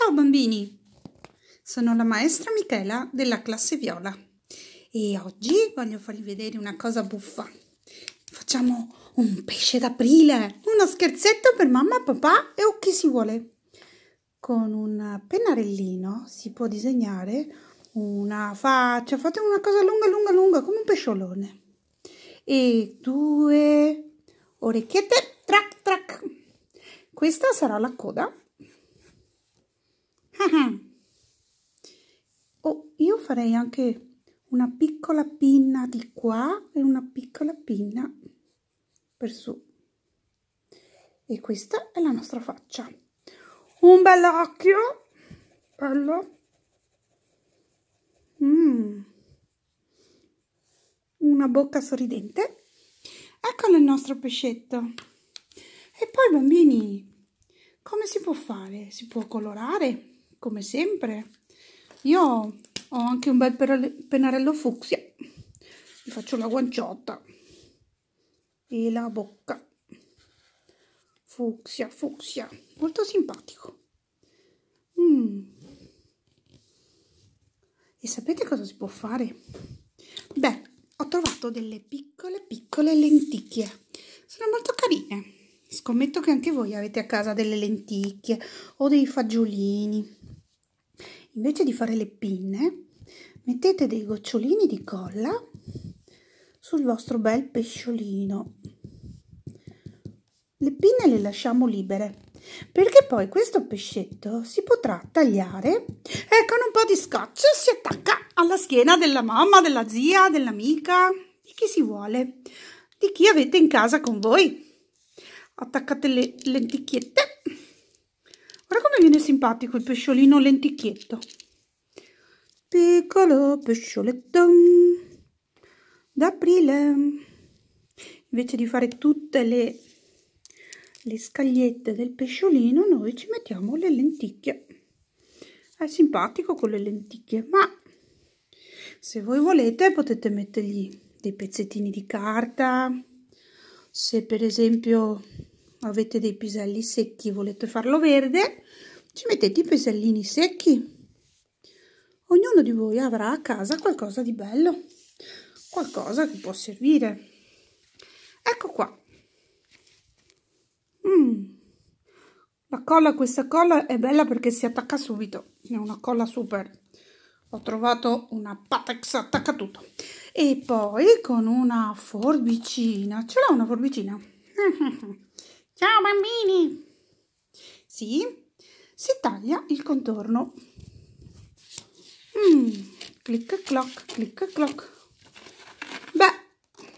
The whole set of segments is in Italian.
Ciao bambini, sono la maestra Michela della classe viola e oggi voglio farvi vedere una cosa buffa. Facciamo un pesce d'aprile, uno scherzetto per mamma, papà e o chi si vuole. Con un pennarellino si può disegnare una faccia, fate una cosa lunga, lunga, lunga, come un pesciolone. E due orecchiette, trac, trac. Questa sarà la coda Mm. oh, io farei anche una piccola pinna di qua e una piccola pinna per su e questa è la nostra faccia un bell'occhio. bello mm. una bocca sorridente ecco il nostro pescetto e poi bambini come si può fare si può colorare come sempre io ho anche un bel pennarello fucsia vi faccio la guanciotta e la bocca fucsia fucsia molto simpatico mm. e sapete cosa si può fare? beh ho trovato delle piccole piccole lenticchie sono molto carine scommetto che anche voi avete a casa delle lenticchie o dei fagiolini invece di fare le pinne mettete dei gocciolini di colla sul vostro bel pesciolino le pinne le lasciamo libere perché poi questo pescetto si potrà tagliare e eh, con un po' di scotch si attacca alla schiena della mamma, della zia, dell'amica, di chi si vuole, di chi avete in casa con voi. Attaccate le lenticchiette è simpatico il pesciolino lenticchietto. Piccolo pescioletto d'aprile. Invece di fare tutte le, le scagliette del pesciolino, noi ci mettiamo le lenticchie. È simpatico con le lenticchie, ma se voi volete potete mettergli dei pezzettini di carta. Se per esempio avete dei piselli secchi e volete farlo verde ci mettete i pesellini secchi ognuno di voi avrà a casa qualcosa di bello qualcosa che può servire ecco qua mm. la colla questa colla è bella perché si attacca subito è una colla super ho trovato una patex attacca tutto e poi con una forbicina ce l'ho una forbicina ciao bambini sì si taglia il contorno. Mm, clic clock, clic clock. Beh,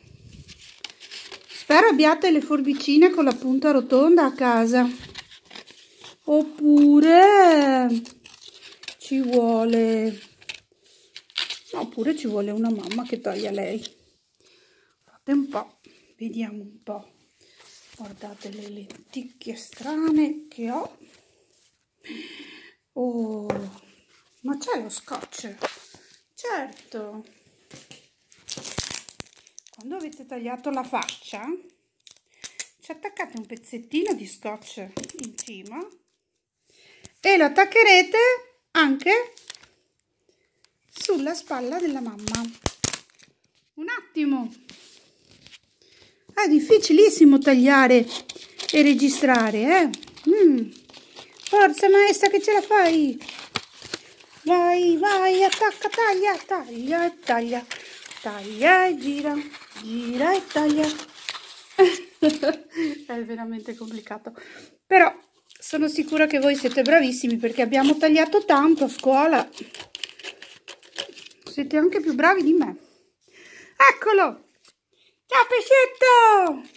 spero abbiate le forbicine con la punta rotonda a casa. Oppure ci vuole... oppure ci vuole una mamma che taglia lei. Fate un po', vediamo un po'. Guardate le lenticchie strane che ho. c'è lo scotch certo quando avete tagliato la faccia ci attaccate un pezzettino di scotch in cima e lo attaccherete anche sulla spalla della mamma un attimo è difficilissimo tagliare e registrare eh? mm. forza maestra che ce la fai Vai, vai, attacca, taglia, taglia e taglia, taglia e gira, gira e taglia. è veramente complicato. Però sono sicura che voi siete bravissimi perché abbiamo tagliato tanto a scuola. Siete anche più bravi di me. Eccolo! Ciao pescetto!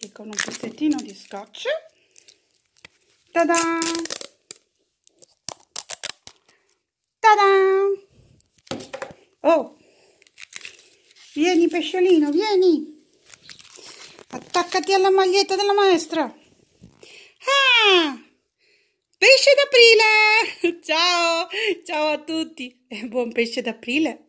E con un pezzettino di scotch. Tada! Oh, vieni pesciolino, vieni. Attaccati alla maglietta della maestra. Ah, pesce d'aprile. Ciao, ciao a tutti e eh, buon pesce d'aprile.